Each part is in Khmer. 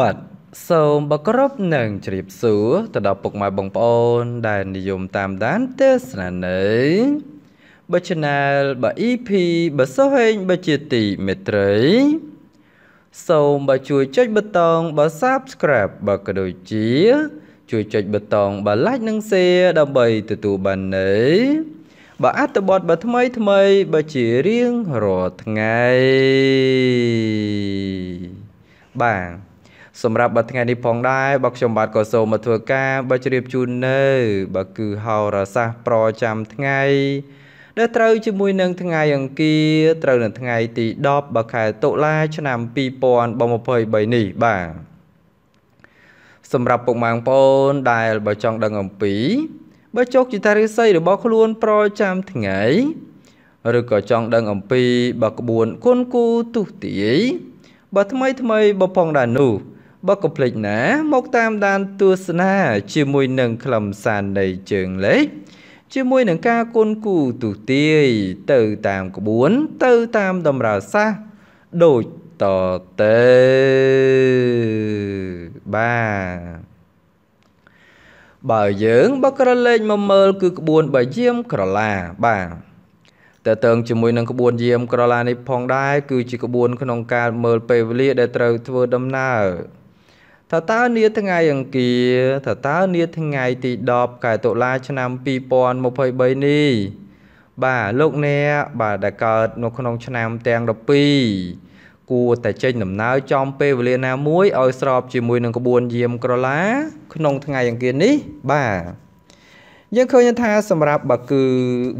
បាទសូមបកគោរពនិងជ្រាបសួរទៅដល់ពុកម៉ែបងប្អូនដែលនិយមតាមដានទេសនានៃបើ Channel បើ EP បើសោះហេងបើជាទីមេត្រី សូមបើជួយចុចប៊ូតុងបើ Subscribe បើក៏ដូចជា ជួយចុចប៊ូតុងបើ Like និង Share ដើម្បីទទួលបានន័យបើអត្ថបទបើថ្មីថ្មីបើជារៀងរាល់ថ្ងៃបាទសម្រាប់បើថ្ងៃនេះផងដែរបើខ្ញុំបាទក៏សូមមកធ្វើការបើជ្រាបជូននៅបើគឺហោរាសាស្ត្រប្រចាំថ្ងៃ ដែលត្រូវជាមួយនឹងថ្ងៃអង្គារ ត្រូវនៅថ្ងៃទី10បើខែតុលា ឆ្នាំ2023នេះបាទសម្រាប់ពុកម៉ែបងប្អូនដែលបើចង់ ដឹងអំពីបើចុកជាតារិស័យរបស់ខ្លួន ប្រចាំថ្ងៃ ឬក៏ចង់ដឹងអំពីបើក្បួនគុណគូទុះទាយបើថ្មីថ្មីបើផងដែរនោះបុគ្គលិកណា មកតាមដានទស្សនា ជាមួយនឹងខ្លឹមសារនៃជើងលេខជាមួយនឹងការគុនគូទូទាយទៅតាមក្បួនទៅតាមតម្រើសាសដូចតទៅបាទបើយើងបើក្រឡេកមកមើលគឺក្បួនបើយាមក្រឡាបាទតើតើងជាមួយនឹងក្បួនយាមក្រឡានេះផងដែរគឺជាក្បួនក្នុងការមើលពេលវេលាដែលត្រូវធ្វើដំណើរថាតើនាថ្ងៃអង្គារថាតើនាថ្ងៃ ទី10ខែតុលាឆ្នាំ2023នេះបាទលោកអ្នកបាទដែលកើតនៅក្នុងឆ្នាំទាំង12គួរតែចេញដំណើរចំពេលវេលាណាមួយឲ្យស្របជាមួយនឹងក្បួនយាមក្រឡាក្នុងថ្ងៃអង្គារនេះបាទយើងឃើញថាសម្រាប់បើគឺ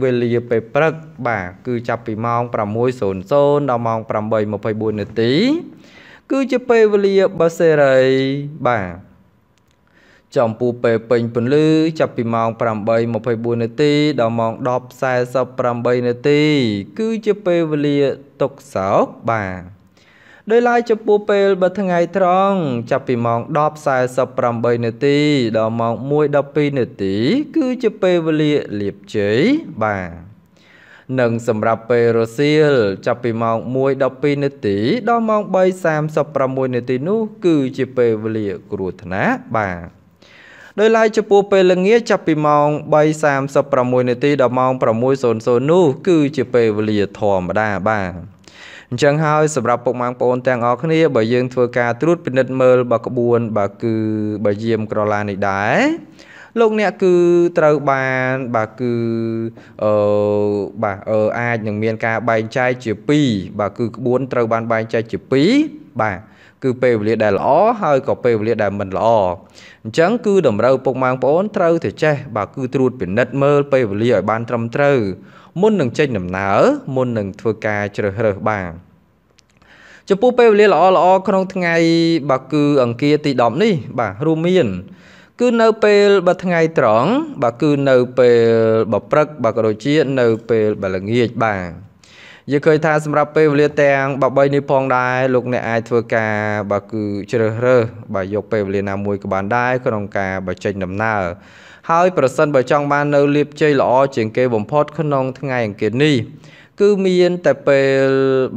វេលាពេលព្រឹកបាទគឺ ចាប់ពីម៉ោង6:00ដល់ម៉ោង8:24នាទីគឺជាពេលវេលាបើសេរីបាទចំពោះពេលពេញពន្លឺចាប់ពីម៉ោង8:24នាទី ដល់ម៉ោង10:48នាទី គឺជាពេលវេលាຕົកសោកបាទដោយឡែកចំពោះពេលបើថ្ងៃត្រង់ចាប់ពីម៉ោង10:48នាទី ដល់ម៉ោង1:12នាទី គឺជាពេលវេលាលៀបជ័យបាទនិងសម្រាប់ពេលរសៀលចាប់ពីម៉ោង1:12នាទីដល់ម៉ោង3:36នាទីនោះ គឺជាពេលវេលាគ្រោះថ្នាក់បាទដោយឡែកចំពោះពេលល្ងាចចាប់ពីម៉ោង3:36នាទីដល់ម៉ោង6:00នោះគឺជាពេលវេលាធម្មតាបាទអញ្ចឹងហើយសម្រាប់ពុកម៉ាងប្អូនទាំងអស់គ្នាបើយើងធ្វើការត្រួតពិនិត្យមើលបើក្បួនបើគឺបើយាមក្រឡានេះដែរលោកអ្នកគឺត្រូវបានបាទគឺអឺបាទអាចនឹងមាន ការបែងចែកជា2បាទគឺក្បួនត្រូវបានបែងចែកជា2បាទគឺពេលវេលាដែលល្អហើយក៏ពេលវេលាដែលមិនល្អអញ្ចឹងគឺតម្រូវពុកម៉ែបងប្អូនត្រូវតែចេះ បាទគឺត្រួតពិនិត្យមើលពេលវេលាឲ្យបាន ត្រឹមត្រូវមុននឹងចេញដំណើរមុននឹងធ្វើការជ្រើសរើសបាទចំពោះពេលវេលាល្អល្អក្នុងថ្ងៃ បាទគឺអង្គារទី10នេះ បាទរួមមានគឺនៅពេលបើថ្ងៃត្រង់បាទគឺនៅពេលបើព្រឹកបាទក៏ដូចជានៅពេលបើល្ងាចបាទយើងឃើញថាសម្រាប់ពេលវេលាទាំង13នេះផងដែរលោកអ្នកអាចធ្វើការបាទគឺជ្រើសរើសបាទយកពេលវេលាណាមួយក៏បានដែរក្នុងការបើចេញដំណើរហើយប្រសិនបើចង់បាននៅលៀបជ័យល្អជាងគេបំផុតក្នុងថ្ងៃអង្គារនេះគឺមានតែពេល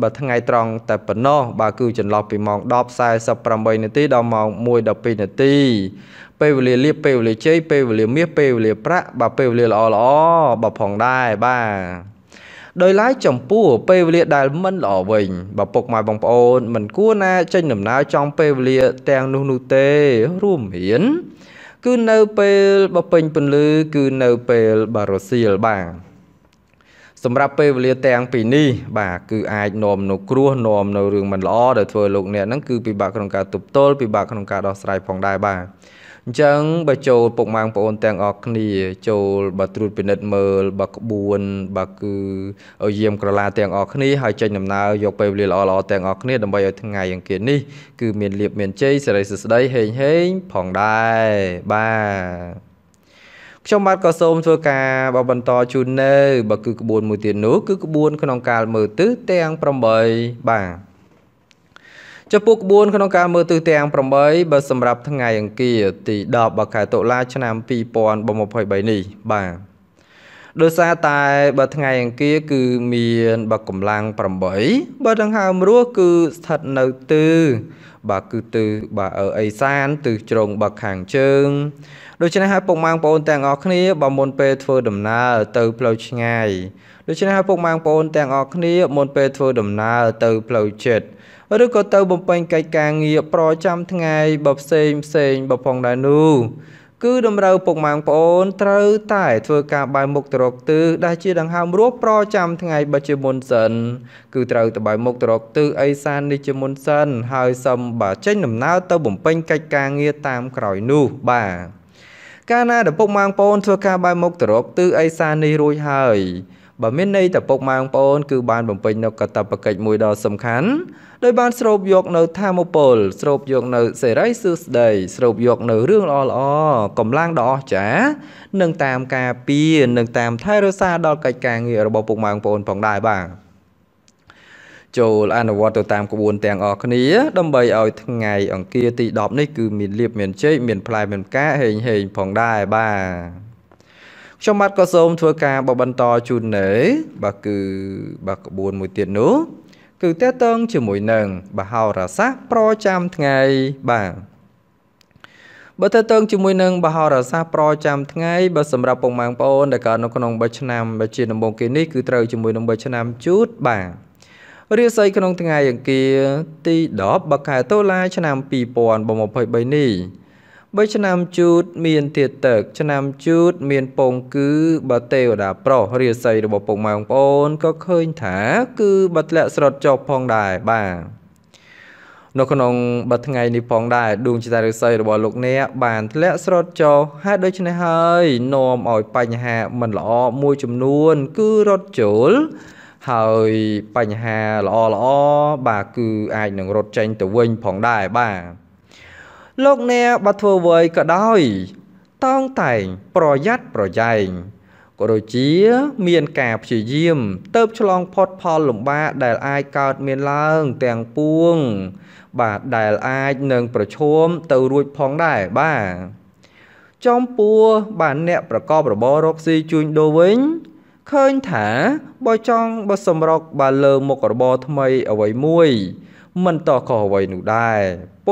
បើថ្ងៃត្រង់តែប៉ុណ្ណោះបាទគឺចន្លោះពីម៉ោង10:48នាទីដល់ម៉ោង1:12នាទី ពេលវេលាលៀបពេលវេលាជ័យពេលវេលាមាសពេលវេលាប្រាក់បាទពេលវេលាល្អល្អបាទផងដែរបាទដោយឡែកចំពោះពេលវេលាដែលមិន ល្អវិញបើពុកម៉ែបងប្អូនមិនគួរណា ចេញដំណើរចំពេលវេលាទាំងនោះនោះទេរួមមានគឺនៅពេលបើពេញពន្លឺគឺនៅពេលបារសៀលបាទសម្រាប់ពេលវេលាទាំងពីរនេះបាទគឺអាចនាំនៅគ្រោះនាំនៅរឿងមិនល្អដែលធ្វើលោកអ្នកហ្នឹងគឺពិបាកក្នុងការទប់ទល់ពិបាកក្នុងការដោះស្រាយផងដែរបាទអញ្ចឹងបើចូលពុកម៉ាងបងប្អូនទាំងអស់គ្នាចូលបើត្រួតពិនិត្យមើលបើក្បួនបើគឺឲ្យយាមក្រឡាទាំងអស់គ្នាហើយចេញដំណើរយកពេលវេលាល្អៗទាំងអស់គ្នាដើម្បីឲ្យ ថ្ងៃអង្គារនេះគឺមានលៀបមានជ័យសេរីសួស្តីហេងហេងផងដែរបាទខ្ញុំបាទក៏សូមធ្វើការបើបន្តជូននៅបើគឺក្បួនមួយទៀតនោះគឺក្បួនក្នុងកាលមើលទិសទាំង8បាទចំពោះក្បួនក្នុង ការមើលទិសទាំង8បើសម្រាប់ថ្ងៃអង្គារទី10បើខែតុលា ឆ្នាំ2023នេះបាទដោយសារតែបើថ្ងៃអង្គារគឺមានបើកម្លាំង8បើដង្ហើមរស់គឺស្ថិតនៅទឺបាទគឺទឺបាទអើអេសានទឺជ្រុងបើខាងជើង ដូច្នេះហើយពុកម៉ាងបងប្អូនទាំងអស់គ្នាបើមុនពេលធ្វើដំណើរទៅផ្លូវឆ្ងាយដូច្នេះហើយពុកម៉ាងបងប្អូនទាំងអស់គ្នាមុនពេលធ្វើដំណើរទៅផ្លូវចិត្តឬក៏ទៅបំពេញកិច្ចការងារប្រចាំថ្ងៃបើផ្សេងផ្សេងបើផងដែរនោះគឺតម្រូវពុកម៉ែបងប្អូនត្រូវតែធ្វើការបែរមុខទៅរកទិសដែលជាដង្ហើមរស់ប្រចាំថ្ងៃបើជាមុនសិនគឺត្រូវតែបែរមុខទៅរកទិសអេសាននេះជាមុនសិន ហើយសឹមបើចេញ ដំណើរទៅ បំពេញកិច្ចការងារតាមក្រោយនោះ បាទកាលណាដែលពុកម៉ែបងប្អូន ធ្វើការបែរមុខទៅរកទិសអេសាននេះរួចហើយបើមានន័យតែពុកម៉ែបងប្អូនគឺបានបំពេញនៅកតបកិច្ចមួយដ៏សំខាន់ដោយបានស្រូបយកនៅធមពល ស្រូបយកនៅសេរីសួស្តីស្រូបយកនៅរឿងល្អល្អកម្លាំងដ៏អស្ចារ្យនិងតាមការពីនិងតាមថែរក្សាដល់កិច្ចការងាររបស់ពុកម៉ែបងប្អូនផងដែរបាទចូលអនុវត្តទៅតាមក្បួន ទាំងអស់គ្នាដើម្បីឲ្យថ្ងៃអង្គារទី10នេះគឺមានលៀបមានជ័យមានផ្លែមានផ្កាហេងហេងផងដែរបាទខ្ញុំបាទក៏សូមធ្វើការបន្តជូននៅ បាទគឺបាទក្បួនមួយទៀតនោះគឺតេតងជាមួយនឹងបហោរាសាស្ត្រប្រចាំថ្ងៃបាទបើតើតើងជាមួយនឹងបហោរាសាប្រចាំថ្ងៃបើសម្រាប់ពងម៉ាងបងប្អូនដែលកើតនៅក្នុង3ឆ្នាំបើជាដំបូងគេនេះគឺត្រូវជាមួយនឹង3ឆ្នាំជូតបាទរាសីក្នុងថ្ងៃអង្គារទី10បើខែតុលា ឆ្នាំ2023នេះ3ឆ្នាំជូតមានធាតទឹកឆ្នាំជូត មានពងគឺ បើទេវតាប្រុសរាសីរបស់ពុកម៉ែបងប្អូនក៏ឃើញថាគឺបើធ្លាក់ស្រុតចុះផងដែរបាទនៅក្នុងបើថ្ងៃនេះផងដែរដួងចតារិស័យរបស់លោកអ្នកបានធ្លាក់ស្រុតចុះហេតុដូច្នេះហើយនាំឲ្យបញ្ហាមិនល្អមួយចំនួន គឺរត់ចូល ហើយបញ្ហាល្អល្អបាទគឺអាចនឹងរត់ចេញទៅវិញផងដែរបាទលោកអ្នកបើធ្វើអ្វីក៏ដោយតោងតែងប្រយ័ត្នប្រយែងក៏ដូចជាមានការព្យាយាមទៅឆ្លងផុតផលលំបាកដែលអាចកើតមានឡើងទាំងពួង បាទដែលអាចនឹងប្រឈមទៅរួចផងដែរបាទចំពោះបាទអ្នកប្រកបរបររកស៊ីជួញដូរវិញ ឃើញថាបើចង់បើសម្រុកបើលើមុខរបរថ្មីអ្វីមួយ មិនតោះខុសអ្វីនោះដែរ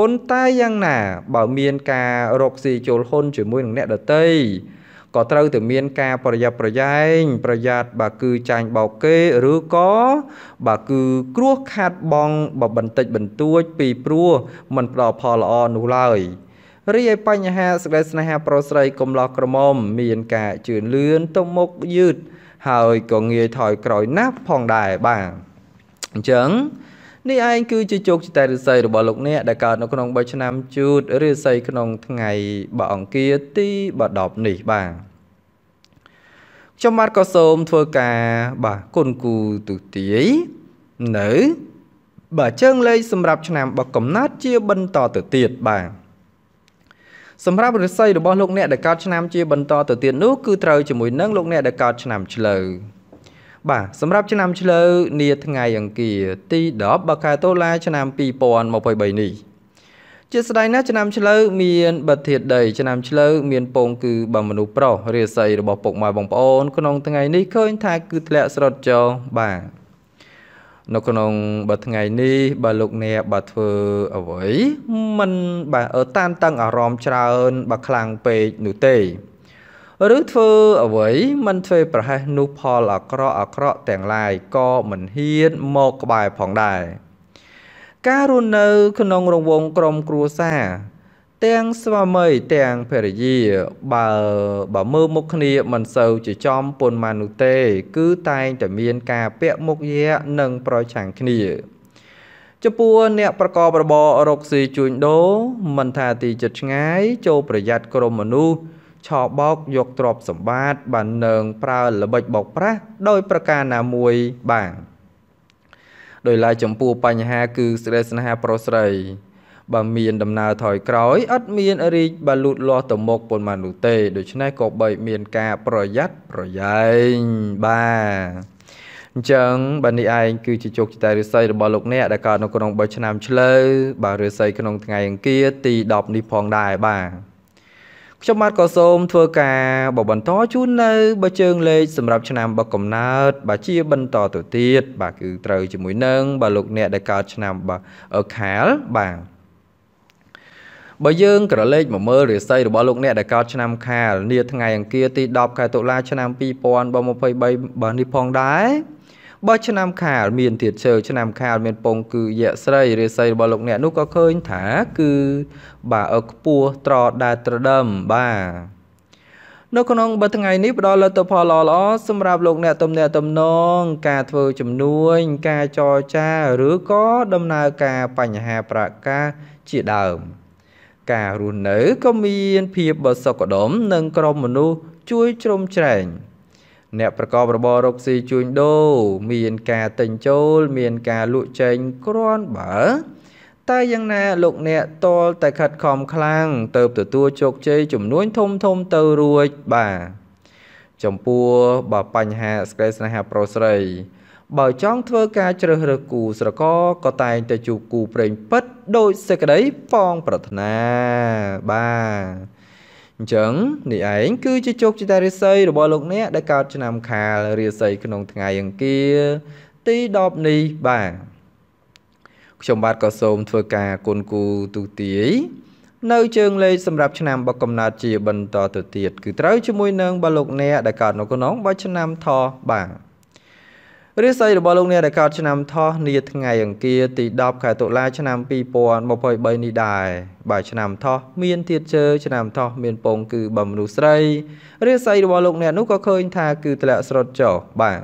ប៉ុន្តែយ៉ាងណា បើមានការរកស៊ីចូលហ៊ុនជាមួយនឹងអ្នកដតីក៏ត្រូវតែមានការប្រយ័ត្នប្រយែងប្រយ័ត្នបើគឺចាញ់បោកគេឬក៏បើគឺ គ្រោះខាត់បងបបន្តិចបន្តួច ពីព្រោះมันផ្ដល់ផលល្អនោះឡើយរីឯបញ្ហាសេចក្តីស្នេហាប្រុសស្រីកំឡោះក្រមុំមានការជឿនលឿនទៅមុខយឺតហើយក៏ងាយថយក្រោយណាស់ផងដែរបាទអញ្ចឹងនេះឯងគឺជាជោគជតារិស័យរបស់លោកអ្នក ដែលកើតនៅក្នុង3ឆ្នាំ ជូតរិស័យក្នុង ថ្ងៃបអង្គារទី10នេះបាទខ្ញុំបាទក៏សូមធ្វើការបាទគុណគូទុទាយនៅបាទជើងលេខសម្រាប់ឆ្នាំបកកំណត់ជា បន្តទៅទៀតបាទសម្រាប់រិស័យរបស់លោកអ្នកដែលកើតឆ្នាំជាបន្តទៅទៀតនោះគឺត្រូវជាមួយនឹងលោកអ្នកដែលកើតឆ្នាំឆ្លូវបាទសម្រាប់ឆ្នាំឆ្លូវនាថ្ងៃអង្គារទី10បើខែតុលាឆ្នាំ2023នេះ ជាស្ដែងណា ឆ្នាំ ឆ្លូវមានបទធាតដីឆ្នាំឆ្លូវមានពងគឺបើមនុស្សប្រុសរាសីរបស់ពុកម៉ែបងប្អូនក្នុងថ្ងៃនេះឃើញថាគឺធ្លាក់ស្រុតចោលបាទនៅក្នុងបើថ្ងៃនេះបើលោកអ្នកបើធ្វើអ្វីមិនបាទតានតឹងអារម្មណ៍ច្រើនបើខ្លាំងពេកនោះទេឬធ្វើអ្វីមិនធ្វើប្រហែសនោះផលអាក្រក់អាក្រក់ទាំងឡាយក៏មិនហ៊ានមកក្បែរផងដែរការរស់នៅក្នុងរង្វង់ក្រុមគ្រួសារទាំងស្វាមីទាំងភរិយាបើបើមើលមុខគ្នាមិនសូវជាចំពុនម៉ានោះទេ គឺតែងតែមានការពាក់មុខយៈនិងប្រឆាំងគ្នាចំពោះអ្នកប្រកបរបររកស៊ីជួញដូរមិនថាទីជិតឆ្ងាយចូលប្រយ័ត្នក្រុមមនុស្សឆោបោកយកទ្រព្យសម្បត្តិបាននឹងប្រើល្បិចបោកប្រាស់ដោយប្រការណាមួយបានដោយឡែកចំពោះបញ្ហាគឺសេចក្តីស្នេហាប្រុសស្រីបើមានដំណើរថយ ក្រោយឥតមានរីកបាលូតលាស់ទៅមុខប៉ុន្មាននោះទេ ដូច្នេះក៏បីមានការប្រយ័ត្នប្រយែងបាទអញ្ចឹងបើនេះឯងគឺជាជោគជតារិស័យរបស់លោកអ្នកដែលកើតនៅក្នុង3ឆ្នាំឆ្លូវបាទរិស័យក្នុងថ្ងៃអង្គារទី10នេះផងដែរបាទខ្ញុំបាទក៏សូមធ្វើការបបន្តជូននៅបើជើងលេខសម្រាប់ឆ្នាំ បកកំណើតបាទជាបន្តទៅទៀតបាទគឺត្រូវជាមួយនឹងបាទលោកអ្នកដែលកើតឆ្នាំបាទខាលបាទបើយើងក្រឡេកមកមើលរាសីរបស់លោកអ្នកដែលកើតឆ្នាំខាលនាថ្ងៃអង្គារទី10ខែតុលាឆ្នាំ2023បើនេះផងដែរបើឆ្នាំខាលមានទៀតឈើឆ្នាំខាលមានពង គឺយៈស្រីរាសីរបស់លោកអ្នកនោះក៏ឃើញថាគឺបាទខ្ពស់ត្រដែលត្រដឹមបាទនៅក្នុងបើថ្ងៃនេះផ្ដល់លទ្ធផលល្អល្អសម្រាប់លោកអ្នកទំនាក់ទំនងការធ្វើជំនួយការចរចាឬក៏ដំណើរការបញ្ហាប្រការជាដើមការរស់នៅក៏មានភាពបសុខដុមនិងក្រុមមនុស្សជួយជ្រោមជ្រែងអ្នកប្រកបរបររកស៊ីជួញដូរមានការទិញចូលមានការលក់ចែងគ្រាន់បើ តែយ៉ាងណាលោកអ្នកតលតែខិតខំខ្លាំងទៅទទួលជោគជ័យចំនួនធំធំទៅរួចបាទចំពោះបើបញ្ហាស្រីស្នេហាប្រុសស្រី បើចង់ធ្វើការជ្រើសរើសគូស្រករក៏តែងតែជួបគូប្រេងពិតដោយសេចក្តីប៉ងប្រាថ្នាបាទអញ្ចឹងនេះឯងគឺជាជោគជតារាសីរបស់លោកអ្នកដែលកើតឆ្នាំ ខាលរាសីក្នុង ថ្ងៃអង្គារទី10នេះបាទខ្ញុំបាទក៏សូមធ្វើការគុណគូទូទាយនៅជើងលេខសម្រាប់ឆ្នាំបកកំណត់ជាបន្តទៅទៀតគឺត្រូវជាមួយនឹងបើលោកអ្នកដែលកើតនៅក្នុងបើឆ្នាំថបាទរាសីរបស់លោកអ្នកដែលកើតឆ្នាំថោះនាថ្ងៃអង្គារទី10ខែតុលាឆ្នាំ2023នេះដែរបាទឆ្នាំថោះមានធាតុជើឆ្នាំថោះមានពង គឺបើមនុស្សស្រីរាសីរបស់លោកអ្នកនោះក៏ឃើញថាគឺធ្លាក់ស្រុតចុះបាទ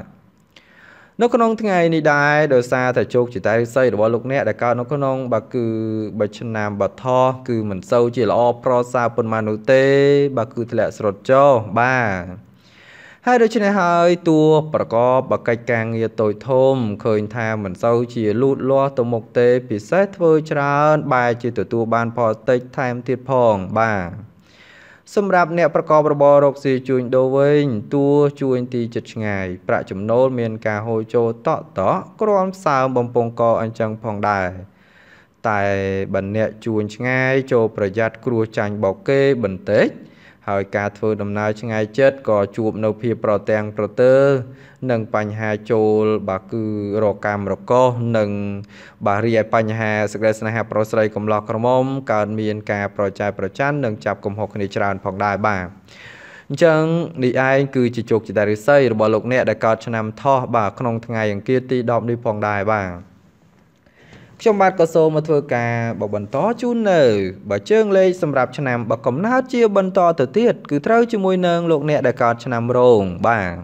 នៅក្នុងថ្ងៃនេះដែរដោយសារតែជោគជតារាសីរបស់លោកអ្នកដែលកើតនៅក្នុងបាទគឺបើឆ្នាំបថោះគឺមិនសូវជាល្អប្រសើរប៉ុន្មាននោះទេបាទគឺធ្លាក់ស្រុតចុះបាទហើយដូច្នេះហើយតួប្រកបបកិច្ចការងារតូចធំ ឃើញថាមិនសូវជាលូតលាស់ទៅមុខទេពិសេសធ្វើច្រើនបែរជាទទួលបានផលតិចថែមទៀតផងបាទសម្រាប់អ្នកប្រកបរបររកស៊ីជួញដូរវិញតួជួញទីចិត្តឆ្ងាយ ប្រាក់ចំណូលមានការហូរចូលតក់តក់ក្រំផ្សើមបំពង់កអញ្ចឹងផងដែរតែបើអ្នកជួញឆ្ងាយចូលប្រយ័ត្នគ្រោះចាញ់បោកគេបន្តិចហើយការធ្វើដំណើរឆ្ងាយជិតក៏ជួបនៅភាពប្រទាំងប្រទើនិងបញ្ហាចូលបាទគឺរកម្មរកោស និង បាទរីឯបញ្ហាសេចក្តីស្នេហាប្រុសស្រីកំឡោះក្រមុំកើតមានការប្រចែកប្រច័ននិងចាប់កំហុសគ្នាច្រើនផងដែរបាទអញ្ចឹងនេះឯងគឺជាជោគជតារិស័យរបស់លោកអ្នកដែលកើតឆ្នាំថោះបាទក្នុងថ្ងៃអង្គារទី10នេះផងដែរបាទខ្ញុំបាទក៏សូមមកធ្វើការបបន្តជូននៅបើជើងលេខសម្រាប់ឆ្នាំបើកំណើតជាបន្តទៅទៀតគឺត្រូវជាមួយនឹងលោកអ្នកដែលកើតឆ្នាំរោងបាទ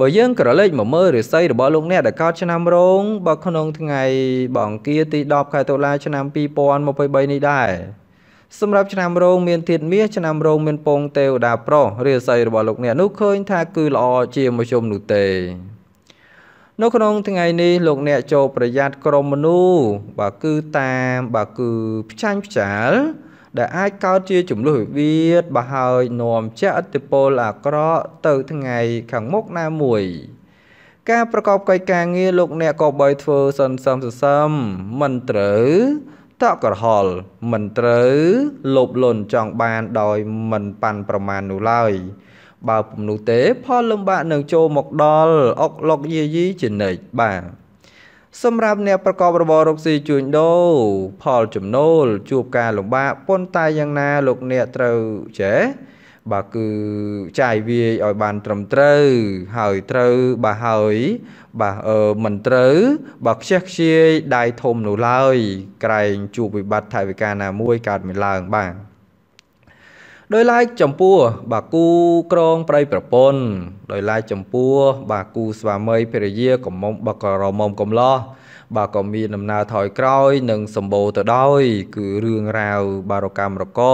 បើយើងក្រឡេកមកមើលរាសីរបស់លោកអ្នកដែលកើតឆ្នាំរោងបើក្នុងថ្ងៃ បងគៀទី10ខែតុលាឆ្នាំ2023នេះដែរសម្រាប់ឆ្នាំរោងមានធាតុមាសឆ្នាំរោងមានពងទេវតាប្រុសរាសីរបស់លោកអ្នកនោះឃើញ ថា គឺល្អជាមជ្ឈមនោះទេនៅក្នុងថ្ងៃនេះលោកអ្នកចូលប្រយ័ត្នក្រុមមនុស្សបាទគឺតាមបាទគឺផ្ចាញ់ផ្ចាល ដែលអាចកើតជាចំនួនវិវាទបើហើយនាំជាឥទ្ធិពលអាក្រក់ទៅថ្ងៃខាងមុខណាមួយ ការប្រកបកិច្ចការងារលោកអ្នកក៏បីធ្វើសន្សំសសឹមមិនត្រូវតក់ក្រហល់មិនត្រូវលោភលន់ចង់បានដោយមិនប៉ាន់ប្រមាណនោះឡើយបើពុំនោះទេ ផលលំបាកនឹងចូលមកដល់អុកឡុកយាយីជានិច្ចបាទសម្រាប់អ្នកប្រកបរបររកស៊ីជួញដូរផលចំណូល ជួបការលំបាកប៉ុន្តែយ៉ាងណាលោកអ្នកត្រូវចេះបាទគឺចាយវាយឲ្យបានត្រឹមត្រូវហើយត្រូវបាទហើយ បាទអឺមិនត្រូវបាទខ្ជះខ្ជាយដៃធំនោះឡើយក្រែងជួបវិបត្តិថវិកាណាមួយកើតមានឡើងបាទដោយឡែកចំពោះបាគូក្រងប្រៃប្រពន្ធដោយឡែកចំពោះបាគូស្វាមីភរិយាកំមុំបកករមុំកំឡោះបាទក៏មានដំណើរថយក្រោយនិងសម្បូរទៅដោយគឺរឿងរ៉ាវបារកម្មរកោ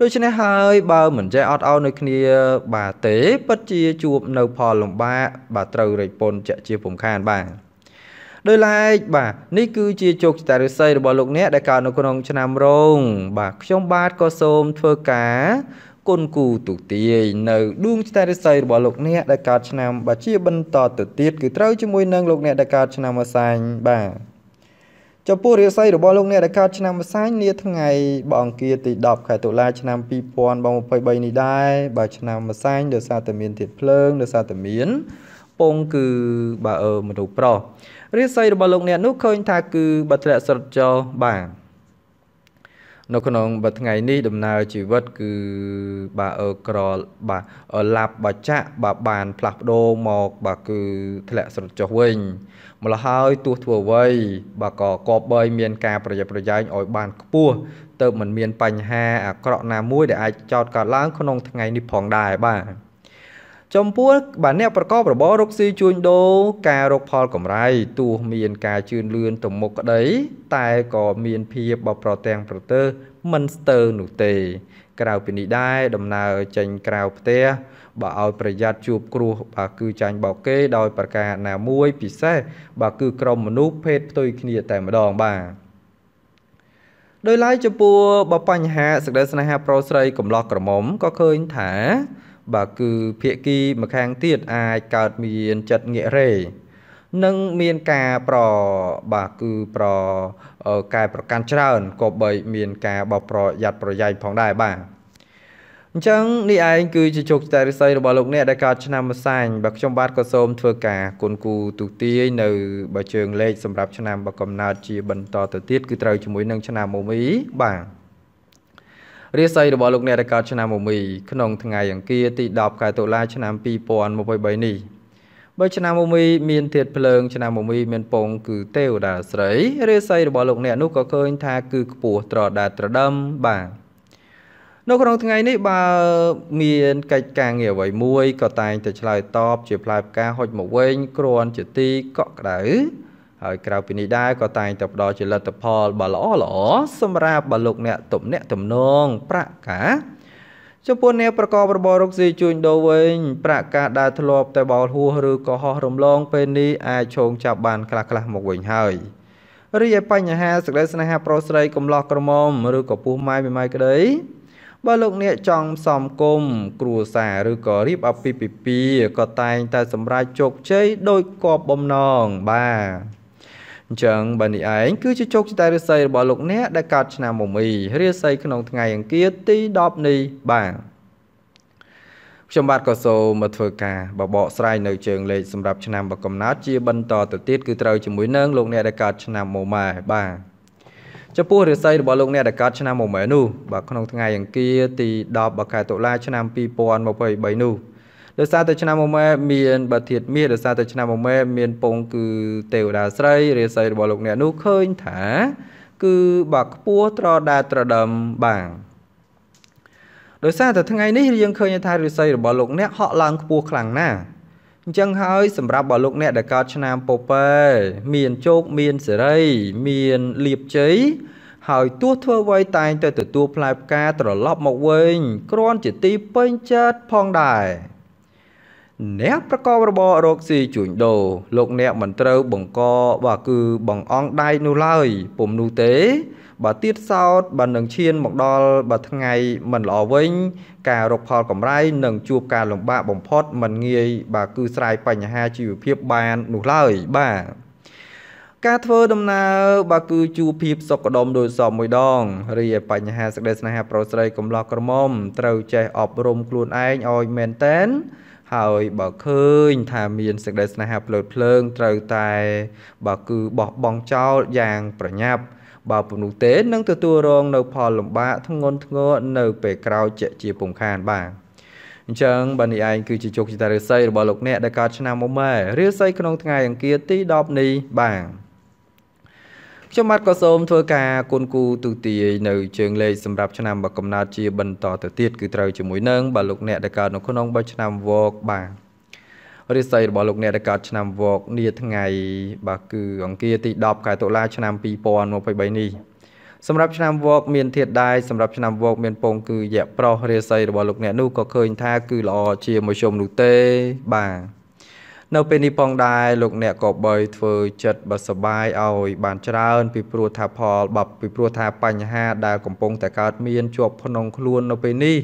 ដូច្នេះហើយបើមិនចេះអត់អោននៅគ្នាបាទទេពិតជាជួបនៅ ផលលំបាកបាទត្រូវរែកពន្ធជាជាពំខានបាទដោយឡែកបាទនេះគឺជាជោគជតារិស័យរបស់លោកអ្នកដែលកើតនៅក្នុងឆ្នាំរោងបាទខ្ញុំបាទក៏សូមធ្វើការគុណគូទូទាយនៅដួងចតរិស័យរបស់លោកអ្នកដែលកើតឆ្នាំ បាទជាបន្តទៅទៀតគឺត្រូវជាមួយនឹងលោកអ្នកដែលកើតឆ្នាំអសាញ់បាទចំពោះរាសីរបស់លោកអ្នកដែលកើតឆ្នាំអសាញ់នាថ្ងៃបងអង្គារទី10ខែតុលាឆ្នាំ2023នេះដែរបាទឆ្នាំអសាញ់ដោយសារតែមានធាតុភ្លើងដោយសារតែមានពងគឺបើមនុស្សប្រុសរាសីរបស់លោកអ្នកនោះឃើញថាគឺបើធ្លាក់ស្រុតចោលបាទនៅក្នុងបើថ្ងៃនេះដំណើរជីវិតគឺបាទអើក្របាទឡាប់បាចាក់បាទបាន ផ្លាស់ប្ដូរមកបាទគឺធ្លាក់ស្រត់ចុះវិញម្ល៉េះហើយទោះធ្វើអ្វីបាទក៏គបបីមានការប្រយ័ត្នប្រយែងឲ្យបានខ្ពស់ទៅមិនមានបញ្ហាអាក្រក់ណាមួយដែលអាចចោតកើតឡើង ក្នុងថ្ងៃនេះផងដែរបាទចំពោះបើអ្នកប្រកបរបររកស៊ីជួញដូរការរកផលកម្រៃទោះមានការជឿនលឿនទៅមុខក្តី តែក៏មានភាពបប្រទាំងប្រទើមិនស្ទើរនោះទេក្រៅពីនេះដែរដំណើរចេញក្រៅផ្ទះបើឲ្យប្រយ័ត្នជួប គ្រោះបើគឺចាញ់បោកគេដោយ ប្រការណាមួយពិសេសបើគឺក្រុមមនុស្សភេទផ្ទុយគ្នាតែម្ដងបាទដោយឡែកចំពោះបើបញ្ហាសេចក្តីស្នេហាប្រុសស្រីកំឡោះក្រមុំក៏ឃើញថាបាទគឺភាគីម្ខាងទៀតអាចកើតមានចិត្តងាករេនឹងមានការប្របាទគឺប្រកែប្រកាន់ច្រើនក៏បី មានការបោប្រយ័ត្នប្រយែងផងដែរបាទអញ្ចឹងនេះឯងគឺជាជោគជ័យរិស័យរបស់លោកអ្នកដែលកើតឆ្នាំម្សាញ់បាទខ្ញុំបាទក៏សូមធ្វើការគុណគូទូទាយនៅបើជើងលេខសម្រាប់ឆ្នាំបកំណើតជាបន្តទៅទៀតគឺត្រូវជាមួយនឹងឆ្នាំមូមីបាទរាសីរបស់លោកអ្នកដែលកើតឆ្នាំមុំីក្នុងថ្ងៃអង្គារទី10ខែតុលាឆ្នាំ2023នេះបើឆ្នាំមុំីមានធាតុភ្លើងឆ្នាំមុំីមានពងគឺទេវតាស្រីរាសីរបស់លោកអ្នកនោះក៏ឃើញថាគឺខ្ពស់ត្រដាត្រដឹមបាទនៅក្នុងថ្ងៃនេះបើមានកិច្ចការងារអ្វីមួយក៏តែងតែឆ្លើយតប ជាផ្លែផ្កាហុចមកវិញគ្រាន់ជាទីកក់ក្ដៅហើយក្រៅពីនេះដែរក៏តែងតែផ្ដល់ជាលទ្ធផលបើល្អល្អសម្រាប់បើលោកអ្នក ទំនាក់ទំនងប្រាក់កាចំពោះអ្នកប្រកបរបររកស៊ីជួញដូរវិញប្រាក់ការដែលធ្លាប់តែបោលហួសឬក៏ហោះរំលងពេលនេះអាចឈោងចាប់បានខ្លះខ្លះមកវិញហើយរីឯបញ្ហាសេចក្តីស្នេហាប្រុសស្រីកំឡោះក្រមុំឬក៏ពោះម៉ាយមីម៉ាយក្តីបើលោកអ្នកចង់សំគមគ្រួសារឬក៏រៀបអភិពិពីក៏តែងតែសម្រាប់ជោគជ័យដោយគបបំណងបាទអញ្ចឹងបើនេះឯងគឺជាជោគជ័យរាសីរបស់លោកអ្នក ដែលកើតឆ្នាំមុំីរាសីក្នុងថ្ងៃអង្គារទី10នេះបាទខ្ញុំបាទក៏សូមមកធ្វើការបបកស្រាយនៅជើងលេខសម្រាប់ឆ្នាំបកកំណត់ជាបន្តទៅទៀតគឺត្រូវជាមួយនឹងលោកអ្នកដែលកើតឆ្នាំមុំម៉ែបាទចំពោះរាសីរបស់លោកអ្នកដែលកើតឆ្នាំមុំម៉ែនោះបាទក្នុងថ្ងៃអង្គារទី10បខែតុលាឆ្នាំ2023នោះដោយសារតែឆ្នាំមុំែមានបាធាតមាសដោយសារតែឆ្នាំមុំែមានពងគឺទេវតាស្រីរាសីរបស់លោកអ្នកនោះឃើញថា គឺបើខ្ពស់ត្រដាត្រដឹមបាទដោយសារតែថ្ងៃនេះយើងឃើញថារាសីរបស់លោកអ្នកហក់ឡើងខ្ពស់ខ្លាំងណាស់អញ្ចឹងហើយសម្រាប់បើលោកអ្នកដែលកើតឆ្នាំពពែមានជោគមានសេរីមានលៀបជ័យហើយទោះធ្វើអ្វីតែងតែទទួលផ្លែផ្កាត្រឡប់មកវិញគ្រាន់ជាទីពេញចិត្តផងដែរអ្នកប្រកបរបររកស៊ីជួញដូរលោកអ្នកមិនត្រូវ បង្ក បាទគឺបងអងដៃនោះឡើយពុំនោះទេបើទៀតសោតបើនឹងឈានមកដល់បើថ្ងៃមិនល្អវិញការរកផលកម្រៃនឹងជួបការលំបាកបំផុតមិនងាយ បាទគឺស្រាយបញ្ហាជីវភាពបាននោះឡើយបាទការធ្វើដំណើរ បាទគឺជួបភាពសុខដុមដោយសពមួយដងរីឯបញ្ហាសេចក្តីស្នេហាប្រុសស្រីកំឡោះក្រមុំត្រូវចេះអប់រំខ្លួនឯងឲ្យមែនតែនហើយបើឃើញថាមានសេចក្តីស្នេហាភ្លើតភ្លើងត្រូវតែ បើគឺបោះបង់ចោលយ៉ាងប្រញាប់បើប៉ុណ្ណោះទេ នឹងទទួលរង នៅផលលំបាកធ្ងន់ធ្ងរ នៅ ពេលក្រោយជាជាពំខានបាទអញ្ចឹងបាទនេះឯងគឺជាជោគជតារាសីរបស់លោកអ្នកដែលកើតឆ្នាំមុនម៉ែរាសីក្នុងថ្ងៃអង្គារទី10នេះបាទខ្ញុំបាទក៏សូមធ្វើការគុណគូទូទាយនៅជើងលេខសម្រាប់ឆ្នាំបកកំណត់ជាបន្តទៅទៀតគឺត្រូវជាមួយនឹងបាទលោកអ្នកដែលកើតនៅក្នុង3ឆ្នាំវកបាទរាសីរបស់លោកអ្នកដែលកើតឆ្នាំវកនាថ្ងៃបាទគឺ អង្គារទី10ខែតុលាឆ្នាំ2023នេះសម្រាប់ឆ្នាំវក មានធាតដែរសម្រាប់ឆ្នាំវកមានពងគឺយៈប្រុសរាសីរបស់លោកអ្នកនោះក៏ឃើញថាគឺល្អជាមធ្យមនោះទេបាទនៅពេលនេះផងដែរលោកអ្នកក៏បីធ្វើចិត្តបសុបាយឲ្យបានច្រើនពីព្រោះថាផលបបពីព្រោះថាបញ្ហាដែលកំពុងតែកើតមានជាប់ក្នុងខ្លួននៅពេលនេះ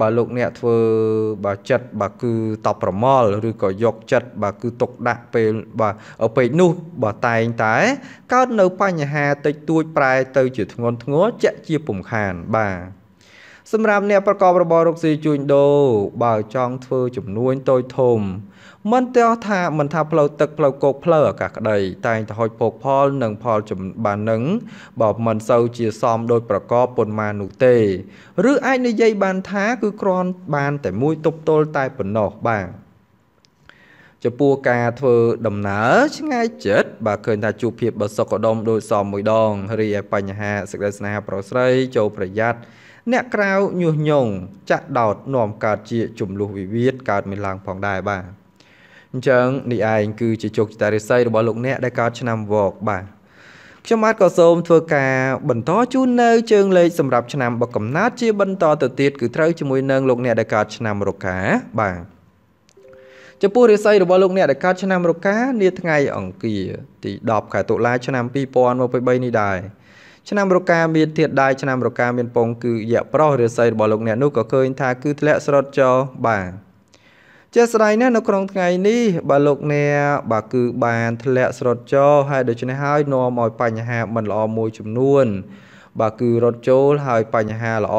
បើលោកអ្នកធ្វើបើចិត្តបើគឺតបប្រមល់ឬក៏យកចិត្តបើគឺទុកដាក់ពេលបើពេកនោះបើតែងតែកើតនៅបញ្ហាតិចតួចប្រែទៅជាធ្ងន់ធ្ងរជាក់ជាពំខានបាទសម្រាប់អ្នកប្រកបរបររកស៊ីជួញដូរបើចង់ធ្វើចំនួនតូចធំមិនទាស់ថាមិនថាផ្លូវទឹកផ្លូវគោកផ្លូវអាកាសក្តីតែងតែហុចពកផលនិងផលចម្បាននឹងបើមិនសូវជាសមដោយប្រកបប៉ុន្មាននោះទេឬអាចនិយាយបានថាគឺគ្រាន់បានតែមួយទប់ទល់តែប៉ុណ្ណោះបាទចំពោះការធ្វើដំណើរឆ្ងាយចិត្តបើឃើញថាជួបភាពបសុខដុមដោយសមមួយដងរីឯបញ្ហាសេចក្តីស្នេហាប្រុសស្រីចូលប្រយ័ត្នអ្នកក្រៅញុះញង់ចាក់ដោតនាំកើតជាចំនួនវិវាទកើតមានឡើងផងដែរបាទអញ្ចឹងនេះឯងគឺជាជោគជតារិស័យរបស់លោកអ្នកដែលកើតឆ្នាំវកបាទខ្ញុំបាទក៏សូមធ្វើការ បន្តជូននៅជើងលេខសម្រាប់ឆ្នាំ បកកំណត់ជា បន្តទៅទៀតគឺត្រូវជាមួយនឹងលោកអ្នកដែលកើតឆ្នាំរកាបាទចំពោះរាសីរបស់លោកអ្នកដែលកើតឆ្នាំរកានាថ្ងៃអង្គារទី10ខែតុលាឆ្នាំ2023នេះដែរឆ្នាំរកាមានធាតុដែរឆ្នាំរកាមានពង គឺយៈប្រុសរាសីរបស់លោកអ្នកនោះក៏ឃើញថាគឺធ្លាក់ស្រុតចោបាទជាស្ដែងណានៅក្នុងថ្ងៃនេះបើលោកអ្នកបាទគឺបានធ្លាក់ស្រុតចោលហើយដូច្នេះហើយនាំឲ្យបញ្ហាមិនល្អមួយចំនួន បាទគឺរត់ចូលហើយបញ្ហាល្អ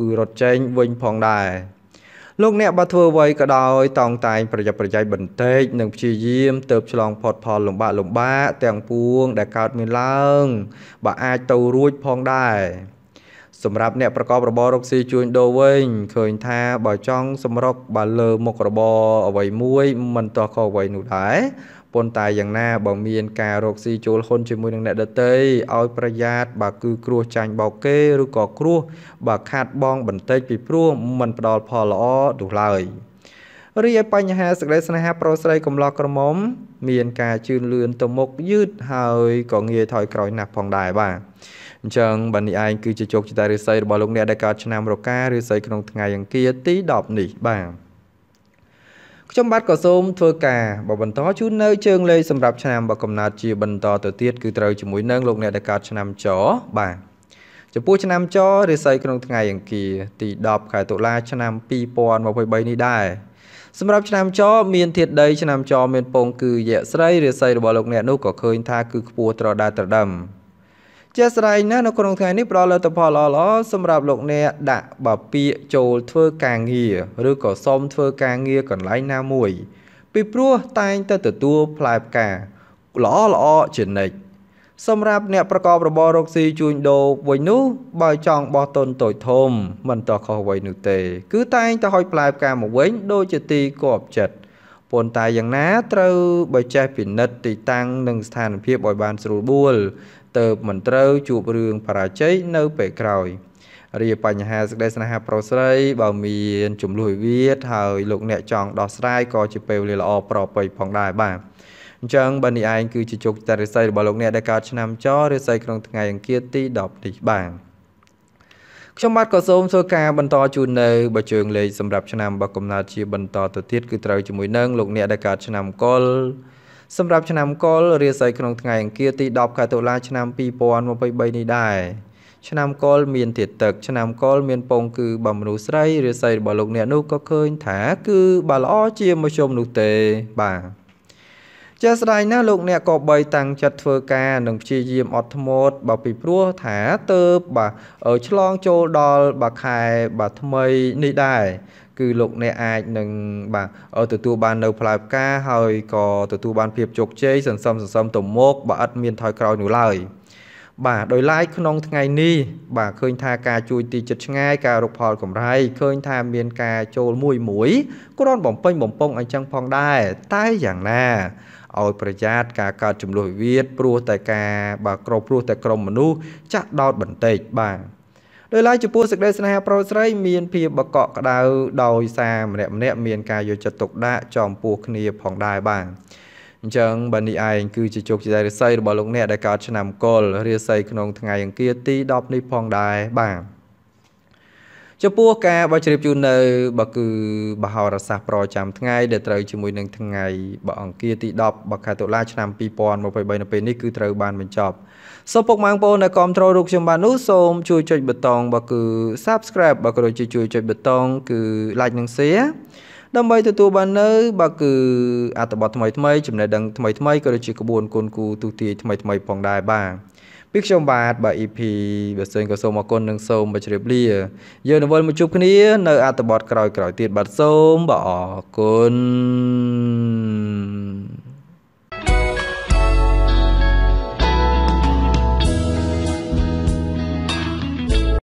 គឺរត់ចេញវិញផងដែរលោក អ្នកបើធ្វើអ្វីក៏ដោយតောင်းតែងប្រយ័ត្នប្រយែងបន្តិចនិងព្យាយាមទៅឆ្លងផុតផលលំបាកលំបាកទាំងពួងដែលកើតមានឡើងបើអាចទៅរួចផងដែរសម្រាប់អ្នកប្រកបរបររកស៊ីជួញដូរវិញឃើញថាបើចង់សម្រុកបើលើមុខរបរអ្វីមួយមិនទាស់ខុសអ្វីនោះដែរប៉ុន្តែយ៉ាងណាបើមានការរកស៊ីចូលហ៊ុនជាមួយនឹងអ្នកដតីឲ្យប្រយ័ត្នបើគឺគ្រោះចាញ់បោកគេឬក៏គ្រោះបើខាត់បង បន្តិចពីព្រោះមិនផ្ដល់ផលល្អនោះឡើយរីឯបញ្ហាសេចក្តីស្នេហាប្រុសស្រីកំឡោះក្រមុំ មានការជឿនលឿនទៅមុខយឺតហើយក៏ងាយថយក្រោយណាស់ផងដែរបាទអញ្ចឹងបាទនេះឯងគឺជាជោគជតារាសីរបស់លោកអ្នកដែលកើតឆ្នាំរការាសីក្នុងថ្ងៃអង្គារទី10នេះបាទខ្ញុំបាទក៏សូមធ្វើការបបន្តជូននៅជើងលេខសម្រាប់ឆ្នាំបកកំណត់ជាបន្តទៅទៀតគឺត្រូវជាមួយនឹងលោកអ្នកដែលកើតឆ្នាំចបាទចំពោះឆ្នាំចរាសីក្នុងថ្ងៃអង្គារទី10ខែតុលាឆ្នាំ2023នេះដែរសម្រាប់ឆ្នាំចមានធាតុដីឆ្នាំចមានពងគឺយៈស្រីរាសីរបស់លោក អ្នកនោះក៏ឃើញថាគឺខ្ពស់ត្រដាត្រដឹមជាស្ដែងណានៅក្នុងថ្ងៃនេះផ្ដល់លទ្ធផលល្អៗសម្រាប់លោកអ្នកដាក់បពាកចូលធ្វើការងារឬក៏សុំធ្វើការងារកន្លែងណាមួយ ពីព្រោះតែងតែទទួលផ្លែផ្កាល្អល្អជានិច្ចសម្រាប់អ្នកប្រកបរបររកស៊ីជួញដូរវិញនោះ បើចង់បោះទុនតូចធំមិនតោះខុសអ្វីនោះទេ គឺតែងតែហុចផ្លែផ្កាមកវិញដូចជាទីគាប់ចិត្តប៉ុន្តែយ៉ាងណាត្រូវបើចេះពិនិត្យទីតាំងនិងស្ថានភាពឲ្យបានស្រួលបួលទៅមិនត្រូវជួបរឿងបរាជ័យនៅពេលក្រោយរីបញ្ហាសេចក្តីស្នេហាប្រុសស្រីបើមានចំនួនវិវាទហើយលោកអ្នកចង់ដោះស្រាយក៏ជាពេលវេលាល្អប្រពៃផងដែរបាទអញ្ចឹងបើនេះឯងគឺជាជោគជ័យរិស័យរបស់លោកអ្នកដែលកើតឆ្នាំចរាស័យក្នុងថ្ងៃអង្គារទី10នេះបាទខ្ញុំបាទក៏សូមធ្វើការបន្តជូននៅបើជើងលេខសម្រាប់ឆ្នាំបកកំណត់ជាបន្តទៅទៀតគឺត្រូវជាមួយនឹងលោកអ្នកដែលកើតឆ្នាំកុលសម្រាប់ឆ្នាំកុលរាសីក្នុងថ្ងៃអង្គារទី10ខែតុលាឆ្នាំ2023នេះដែរឆ្នាំកុលមានធាតុទឹកឆ្នាំកុលមានពងគឺបើមនុស្សស្រីរាសីរបស់លោកអ្នកនោះក៏ឃើញថា គឺបើល្អជាមជ្ឈមនោះទេបាទជាស្ដែងណាលោកអ្នកក៏បីតាំងចិត្តធ្វើការនិងព្យាយាមអត់ធ្មត់បើពីព្រោះថាទៅបាទឆ្លងចូលដល់បាទខែបាទថ្មីនេះដែរគឺលោកអ្នកអាចនឹងបាទទទួលបាននៅផ្លែផ្កាហើយក៏ទទួលបានភាពជោគជ័យសន្សំសន្សំទៅមុខបើឥតមានថយក្រោយនោះឡើយបាទដោយឡែកក្នុងថ្ងៃនេះ បាទឃើញថាការជួយទីចិត្តឆ្ងាយការរកផលកម្រៃឃើញ ថាមានការចូលមួយមួយគ្រាន់បំពេញបំពងអញ្ចឹងផងដែរតែយ៉ាងណាឲ្យប្រយ័ត្នការកើតចំនួនវិវាទព្រោះតែការបាទក្រុមព្រោះតែក្រុមមនុស្សចាក់ដោតបន្តិចបាទដោយឡែកចំពោះសេចក្តីស្នេហាប្រុសស្រី មានភាពបកក់ក្ដៅដោយសារម្នាក់ម្នាក់មានការយកចិត្តទុកដាក់ចំពោះគ្នា ផងដែរបាទអញ្ចឹងបើនេះឯងគឺជាជោគជ័យរាសីរបស់លោកអ្នកដែលកើតឆ្នាំកុលរាសីក្នុងថ្ងៃអង្គារទី10នេះផងដែរបាទចំពោះការបោះជ្រាបជូននៅបើគឺបហោរសាស្ត្រប្រចាំថ្ងៃដែលត្រូវជាមួយនឹងថ្ងៃបើអង្គារទី10បើខែតុលាឆ្នាំ2023នៅពេលនេះគឺត្រូវបានបញ្ចប់សូមពុកម៉ែបងប្អូនដែលគ្រប់គ្រងរូបខ្ញុំបាននោះសូមជួយចុចប៊ូតុងបើគឺ Subscribe បើក៏ដូចជាជួយចុចប៊ូតុងគឺ Like និង Share ដើម្បីទទួលបាននៅបើគឺអត្ថបទថ្មីថ្មីចំណេះដឹងថ្មីថ្មីក៏ដូចជាក្បួនគុណគូទូទាយថ្មីថ្មីផងដែរបាទពីខ្ញុំបាទបាទ EP បើសិនក៏សូមអរគុណនិងសូមបជ្រាបលាយើងនឹងវិលមកជួបគ្នា នៅអត្ថបទក្រោយៗទៀតបាទសូមបាទអរគុណ